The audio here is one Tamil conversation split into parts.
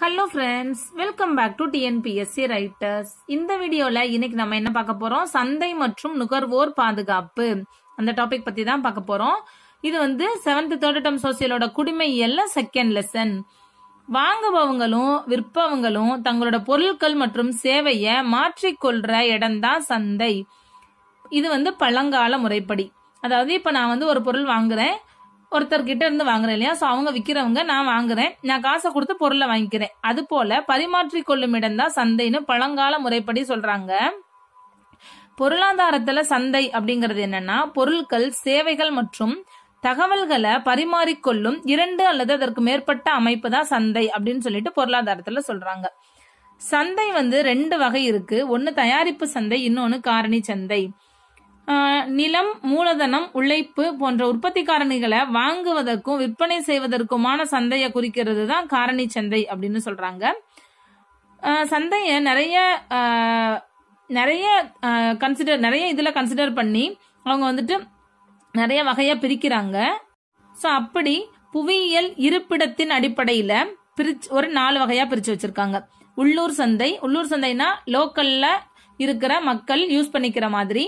hello friends welcome back to TNPSC writers இந்த வீடியோவில் இனைக்கு நம்ம என்ன பார்க்க போகிறோம் சந்தை மற்றும் நுகர்வோர் பாதுகாப்பு அந்த டாபிக் பற்றி தான் பார்க்க போகிறோம் இது வந்து செவன்த் தேர்ட் டம் குடிமை எல்ல செகண்ட் லெசன் வாங்குபவங்களும் விற்பவங்களும் தங்களோட பொருட்கள் மற்றும் சேவையை மாற்றிக்கொள்கிற இடம்தான் சந்தை இது வந்து பழங்கால முறைப்படி அதாவது இப்போ நான் வந்து ஒரு பொருள் ஒருத்தர்கிட்ட இருந்து வாங்குறேன் இல்லையா ஸோ அவங்க விற்கிறவங்க நான் வாங்குறேன் நான் காசை கொடுத்து பொருளை வாங்கிக்கிறேன் அது போல பரிமாற்றி கொள்ளும் இடம் தான் சந்தைன்னு பழங்கால முறைப்படி சொல்றாங்க பொருளாதாரத்துல சந்தை அப்படிங்கிறது என்னன்னா பொருட்கள் சேவைகள் மற்றும் தகவல்களை பரிமாறிக்கொள்ளும் இரண்டு அல்லது அதற்கு மேற்பட்ட அமைப்பு தான் சந்தை அப்படின்னு சொல்லிட்டு பொருளாதாரத்துல சொல்றாங்க சந்தை வந்து ரெண்டு வகை இருக்கு ஒன்னு தயாரிப்பு சந்தை இன்னொன்னு காரணி சந்தை நிலம் மூலதனம் உழைப்பு போன்ற உற்பத்தி காரணிகளை வாங்குவதற்கும் விற்பனை செய்வதற்குமான சந்தையை குறிக்கிறது தான் காரணி சந்தை அப்படின்னு சொல்றாங்க சந்தையை நிறைய நிறைய கன்சிடர் நிறைய இதில் கன்சிடர் பண்ணி அவங்க வந்துட்டு நிறைய வகையாக பிரிக்கிறாங்க ஸோ அப்படி புவியியல் இருப்பிடத்தின் அடிப்படையில் பிரிச்சு ஒரு நாலு வகையாக பிரித்து வச்சுருக்காங்க உள்ளூர் சந்தை உள்ளூர் சந்தைனா லோக்கலில் இருக்கிற மக்கள் யூஸ் பண்ணிக்கிற மாதிரி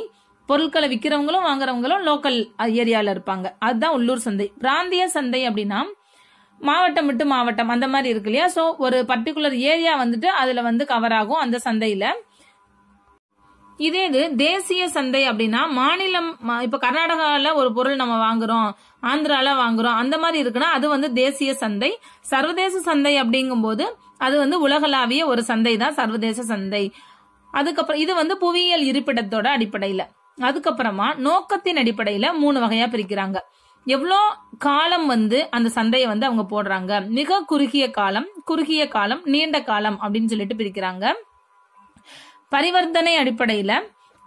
பொருட்களை விற்கிறவங்களும் வாங்குறவங்களும் லோக்கல் ஏரியாவில் இருப்பாங்க அதுதான் உள்ளூர் சந்தை பிராந்திய சந்தை அப்படின்னா மாவட்டம் விட்டு மாவட்டம் அந்த மாதிரி இருக்கு இல்லையா ஸோ ஒரு பர்டிகுலர் ஏரியா வந்துட்டு அதில் வந்து கவர் ஆகும் அந்த சந்தையில் இதே இது தேசிய சந்தை அப்படின்னா மாநிலம் இப்போ கர்நாடகாவில் ஒரு பொருள் நம்ம வாங்குறோம் ஆந்திரால வாங்குறோம் அந்த மாதிரி இருக்குன்னா அது வந்து தேசிய சந்தை சர்வதேச சந்தை அப்படிங்கும்போது அது வந்து உலகளாவிய ஒரு சந்தை தான் சர்வதேச சந்தை அதுக்கப்புறம் இது வந்து புவியியல் இருப்பிடத்தோட அடிப்படையில் அதுக்கப்புறமா நோக்கத்தின் அடிப்படையில மூணு வகையா பிரிக்கிறாங்க எவ்வளோ காலம் வந்து அந்த சந்தையை வந்து அவங்க போடுறாங்க மிக குறுகிய காலம் குறுகிய காலம் நீண்ட காலம் அப்படின்னு சொல்லிட்டு பிரிக்கிறாங்க பரிவர்த்தனை அடிப்படையில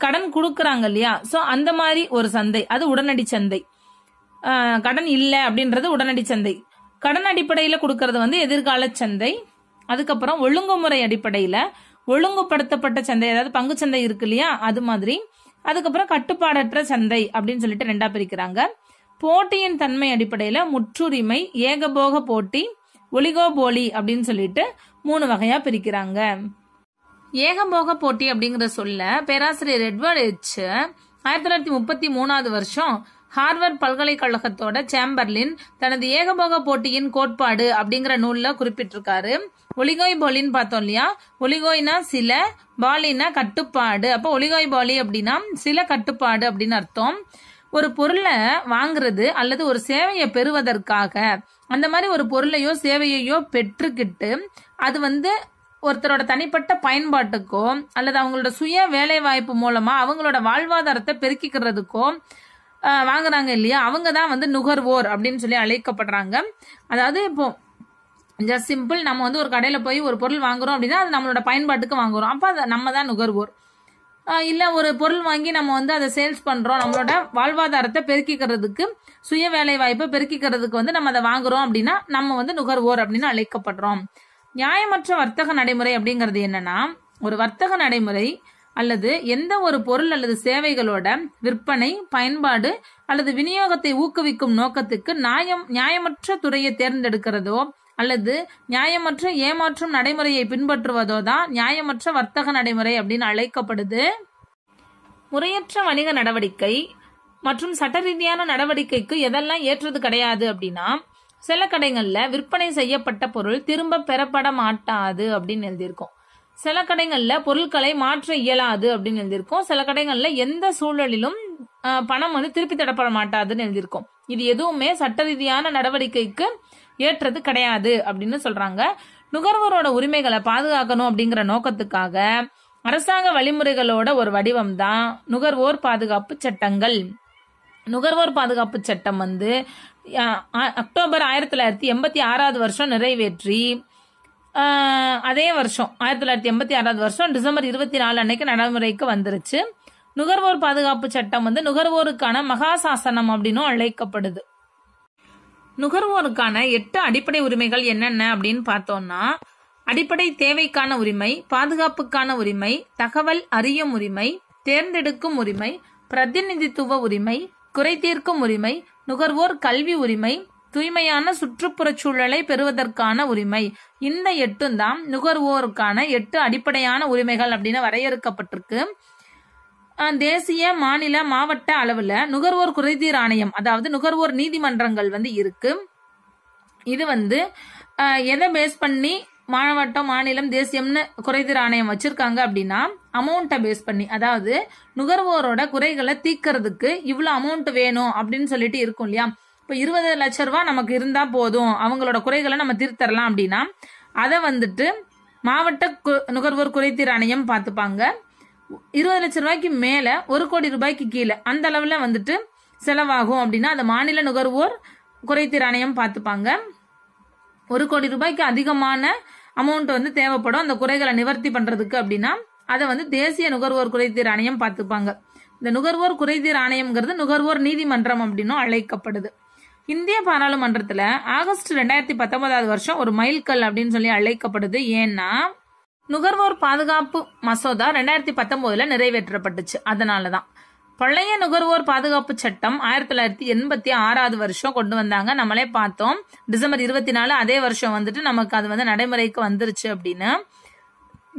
கடன் கொடுக்குறாங்க இல்லையா ஸோ அந்த மாதிரி ஒரு சந்தை அது உடனடி சந்தை கடன் இல்லை அப்படின்றது உடனடி சந்தை கடன் அடிப்படையில் கொடுக்கறது வந்து எதிர்கால சந்தை அதுக்கப்புறம் ஒழுங்குமுறை அடிப்படையில் ஒழுங்குபடுத்தப்பட்ட சந்தை அதாவது பங்கு சந்தை இருக்கு இல்லையா அது மாதிரி அதுக்கப்புறம் கட்டுப்பாடற்ற சந்தை அப்படின்னு சொல்லிட்டு ரெண்டா பிரிக்கிறாங்க போட்டியின் தன்மை அடிப்படையில முற்றுரிமை ஏகபோக போட்டி ஒலிகோபோலி அப்படின்னு சொல்லிட்டு மூணு வகையா பிரிக்கிறாங்க ஏகபோக போட்டி அப்படிங்கிற சொல்ல பேராசிரியர் எட்வர்ட் ஹெச் ஆயிரத்தி தொள்ளாயிரத்தி முப்பத்தி மூணாவது வருஷம் ஹார்வர்ட் பல்கலைக்கழகத்தோட சேம்பர்லின் தனது ஏகபோக போட்டியின் கோட்பாடு அப்படிங்கிற நூலில் குறிப்பிட்டிருக்காரு ஒலிகோய் போலின்னு பார்த்தோம் இல்லையா ஒலிகோய்னா சில பாலினா கட்டுப்பாடு அப்போ ஒலிகோய் பாலி அப்படின்னா சில கட்டுப்பாடு அப்படின்னு அர்த்தம் ஒரு பொருளை வாங்குறது அல்லது ஒரு சேவையை பெறுவதற்காக அந்த மாதிரி ஒரு பொருளையோ சேவையையோ பெற்றுக்கிட்டு அது வந்து ஒருத்தரோட தனிப்பட்ட பயன்பாட்டுக்கோ அல்லது அவங்களோட சுய வேலை வாய்ப்பு மூலமா அவங்களோட வாழ்வாதாரத்தை பெருக்கிக்கிறதுக்கோ வாங்குறாங்க இல்லையா அவங்க தான் வந்து நுகர்வோர் அப்படின்னு சொல்லி அழைக்கப்படுறாங்க அதாவது இப்போ ஜஸ்ட் சிம்பிள் நம்ம வந்து ஒரு கடையில் போய் ஒரு பொருள் வாங்குறோம் அப்படின்னா அது நம்மளோட பயன்பாட்டுக்கு வாங்குறோம் அப்போ அதை நம்ம தான் நுகர்வோர் இல்லை ஒரு பொருள் வாங்கி நம்ம வந்து அதை சேல்ஸ் பண்ணுறோம் நம்மளோட வாழ்வாதாரத்தை பெருக்கிக்கிறதுக்கு சுய வேலை வாய்ப்பை பெருக்கிக்கிறதுக்கு வந்து நம்ம அதை வாங்குறோம் அப்படின்னா நம்ம வந்து நுகர்வோர் அப்படின்னு அழைக்கப்படுறோம் நியாயமற்ற வர்த்தக நடைமுறை அப்படிங்கிறது என்னன்னா ஒரு வர்த்தக நடைமுறை அல்லது எந்த ஒரு பொருள் அல்லது சேவைகளோட விற்பனை பயன்பாடு அல்லது விநியோகத்தை ஊக்குவிக்கும் நோக்கத்துக்கு நியாயம் நியாயமற்ற துறையை தேர்ந்தெடுக்கிறதோ அல்லது நியாயமற்ற ஏமாற்றும் நடைமுறையை பின்பற்றுவதோ தான் நியாயமற்ற வர்த்தக நடைமுறை அப்படின்னு அழைக்கப்படுது முறையற்ற வணிக நடவடிக்கை மற்றும் சட்ட ரீதியான நடவடிக்கைக்கு எதெல்லாம் ஏற்றது கிடையாது அப்படின்னா சில கடைகளில் விற்பனை செய்யப்பட்ட பொருள் திரும்ப பெறப்பட மாட்டாது அப்படின்னு எழுதியிருக்கோம் சில கடைகள்ல பொருட்களை மாற்ற இயலாது அப்படின்னு எழுதியிருக்கோம் சில கடைகள்ல எந்த சூழலிலும் பணம் வந்து திருப்பி தடப்பட மாட்டாதுன்னு எழுதியிருக்கோம் இது எதுவுமே சட்ட ரீதியான நடவடிக்கைக்கு ஏற்றது கிடையாது அப்படின்னு சொல்றாங்க நுகர்வோரோட உரிமைகளை பாதுகாக்கணும் அப்படிங்கிற நோக்கத்துக்காக அரசாங்க வழிமுறைகளோட ஒரு வடிவம் தான் நுகர்வோர் பாதுகாப்பு சட்டங்கள் நுகர்வோர் பாதுகாப்பு சட்டம் வந்து அக்டோபர் ஆயிரத்தி தொள்ளாயிரத்தி எண்பத்தி ஆறாவது வருஷம் நிறைவேற்றி அதே வருஷம் ஆயிரத்தி தொள்ளாயிரத்தி எண்பத்தி ஆறாவது வருஷம் டிசம்பர் இருபத்தி நாலு அன்னைக்கு நடைமுறைக்கு வந்துருச்சு நுகர்வோர் பாதுகாப்பு சட்டம் வந்து நுகர்வோருக்கான மகாசாசனம் அப்படின்னும் அழைக்கப்படுது நுகர்வோருக்கான எட்டு அடிப்படை உரிமைகள் என்னென்ன அப்படின்னு பார்த்தோம்னா அடிப்படை தேவைக்கான உரிமை பாதுகாப்புக்கான உரிமை தகவல் அறியும் உரிமை தேர்ந்தெடுக்கும் உரிமை பிரதிநிதித்துவ உரிமை குறை தீர்க்கும் உரிமை நுகர்வோர் கல்வி உரிமை தூய்மையான சுற்றுப்புறச் சூழலை பெறுவதற்கான உரிமை இந்த எட்டும் தான் நுகர்வோருக்கான எட்டு அடிப்படையான உரிமைகள் அப்படின்னு வரையறுக்கப்பட்டிருக்கு தேசிய மாநில மாவட்ட அளவில் நுகர்வோர் குறைதீர் ஆணையம் அதாவது நுகர்வோர் நீதிமன்றங்கள் வந்து இருக்கு இது வந்து எதை பேஸ் பண்ணி மாவட்டம் மாநிலம் தேசியம்னு குறைதீர் ஆணையம் வச்சிருக்காங்க அப்படின்னா அமௌண்ட்டை பேஸ் பண்ணி அதாவது நுகர்வோரோட குறைகளை தீக்கிறதுக்கு இவ்வளோ அமௌண்ட் வேணும் அப்படின்னு சொல்லிட்டு இருக்கும் இல்லையா இப்போ இருபது லட்ச ரூபா நமக்கு இருந்தால் போதும் அவங்களோட குறைகளை நம்ம திருத்தரலாம் அப்படின்னா அதை வந்துட்டு மாவட்ட நுகர்வோர் குறைத்தீர் ஆணையம் பார்த்துப்பாங்க இருபது லட்ச ரூபாய்க்கு மேலே ஒரு கோடி ரூபாய்க்கு கீழே அந்த அளவில் வந்துட்டு செலவாகும் அப்படின்னா அந்த மாநில நுகர்வோர் குறைத்தீர் ஆணையம் பார்த்துப்பாங்க ஒரு கோடி ரூபாய்க்கு அதிகமான அமௌண்ட் வந்து தேவைப்படும் அந்த குறைகளை நிவர்த்தி பண்ணுறதுக்கு அப்படின்னா அதை வந்து தேசிய நுகர்வோர் குறைத்தீர் ஆணையம் பார்த்துப்பாங்க இந்த நுகர்வோர் குறைதீர் ஆணையம்ங்கிறது நுகர்வோர் நீதிமன்றம் அப்படின்னும் அழைக்கப்படுது இந்திய பாராளுமன்றத்தில் ஆகஸ்ட் ரெண்டாயிரத்தி பத்தொன்பதாவது வருஷம் ஒரு மைல் கல் அப்படின்னு சொல்லி அழைக்கப்படுது ஏன்னா நுகர்வோர் பாதுகாப்பு மசோதா ரெண்டாயிரத்தி பத்தொன்பதுல நிறைவேற்றப்பட்டுச்சு அதனாலதான் தான் பழைய நுகர்வோர் பாதுகாப்பு சட்டம் ஆயிரத்தி தொள்ளாயிரத்தி எண்பத்தி ஆறாவது வருஷம் கொண்டு வந்தாங்க நம்மளே பார்த்தோம் டிசம்பர் இருபத்தி நாலு அதே வருஷம் வந்துட்டு நமக்கு அது வந்து நடைமுறைக்கு வந்துருச்சு அப்படின்னு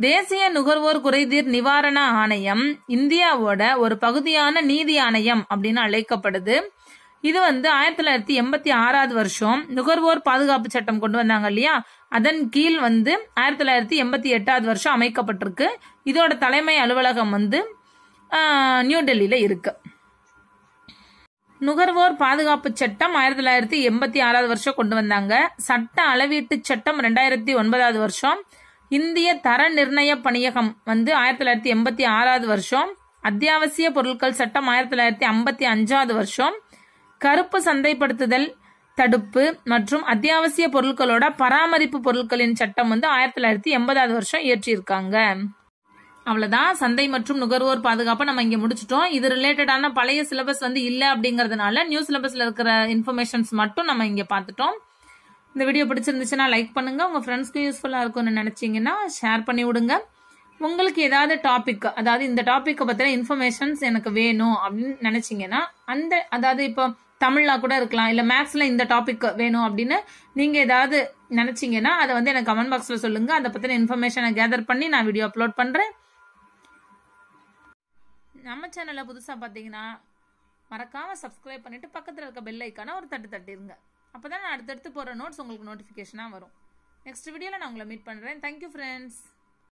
தேசிய நுகர்வோர் குறைதீர் நிவாரண ஆணையம் இந்தியாவோட ஒரு பகுதியான நீதி ஆணையம் அப்படின்னு அழைக்கப்படுது இது வந்து ஆயிரத்தி தொள்ளாயிரத்தி எண்பத்தி ஆறாவது வருஷம் நுகர்வோர் பாதுகாப்பு சட்டம் கொண்டு வந்தாங்க இல்லையா அதன் கீழ் வந்து ஆயிரத்தி தொள்ளாயிரத்தி எண்பத்தி எட்டாவது வருஷம் அமைக்கப்பட்டிருக்கு இதோட தலைமை அலுவலகம் வந்து நியூ டெல்லியில் இருக்கு நுகர்வோர் பாதுகாப்பு சட்டம் ஆயிரத்தி தொள்ளாயிரத்தி எண்பத்தி ஆறாவது வருஷம் கொண்டு வந்தாங்க சட்ட அளவீட்டு சட்டம் ரெண்டாயிரத்தி ஒன்பதாவது வருஷம் இந்திய தர நிர்ணய பணியகம் வந்து ஆயிரத்தி தொள்ளாயிரத்தி எண்பத்தி ஆறாவது வருஷம் அத்தியாவசிய பொருட்கள் சட்டம் ஆயிரத்தி தொள்ளாயிரத்தி ஐம்பத்தி அஞ்சாவது வருஷம் கருப்பு சந்தைப்படுத்துதல் தடுப்பு மற்றும் அத்தியாவசிய பொருட்களோட பராமரிப்பு பொருட்களின் சட்டம் வந்து ஆயிரத்தி தொள்ளாயிரத்தி எண்பதாவது வருஷம் இயற்றியிருக்காங்க அவ்வளோதான் சந்தை மற்றும் நுகர்வோர் பாதுகாப்பை நம்ம இங்கே முடிச்சிட்டோம் இது ரிலேட்டடான பழைய சிலபஸ் வந்து இல்லை அப்படிங்கிறதுனால நியூ சிலபஸில் இருக்கிற இன்ஃபர்மேஷன்ஸ் மட்டும் நம்ம இங்கே பார்த்துட்டோம் இந்த வீடியோ பிடிச்சிருந்துச்சுன்னா லைக் பண்ணுங்கள் உங்கள் ஃப்ரெண்ட்ஸ்க்கும் யூஸ்ஃபுல்லாக இருக்கும்னு நினச்சிங்கன்னா ஷேர் பண்ணி விடுங்க உங்களுக்கு ஏதாவது டாபிக் அதாவது இந்த டாப்பிக்கை பற்றின இன்ஃபர்மேஷன்ஸ் எனக்கு வேணும் அப்படின்னு நினச்சிங்கன்னா அந்த அதாவது இப்போ தமிழ்லாம் கூட இருக்கலாம் இல்லை மேக்ஸில் இந்த டாபிக் வேணும் அப்படின்னு நீங்கள் ஏதாவது நினச்சிங்கன்னா அதை வந்து எனக்கு கமெண்ட் பாக்ஸில் சொல்லுங்கள் அதை பற்றின இன்ஃபர்மேஷனை கேதர் பண்ணி நான் வீடியோ அப்லோட் பண்ணுறேன் நம்ம சேனலில் புதுசாக பார்த்தீங்கன்னா மறக்காமல் சப்ஸ்கிரைப் பண்ணிவிட்டு பக்கத்தில் இருக்க பெல் ஐக்கான ஒரு தட்டு தட்டிடுங்க அப்போ தான் நான் அடுத்தடுத்து போகிற நோட்ஸ் உங்களுக்கு நோட்டிஃபிகேஷனாக வரும் நெக்ஸ்ட் வீடியோவில் நான் உங்களை மீட் பண்ணுறேன் தேங்க்யூ ஃப்ரெண்ட்ஸ்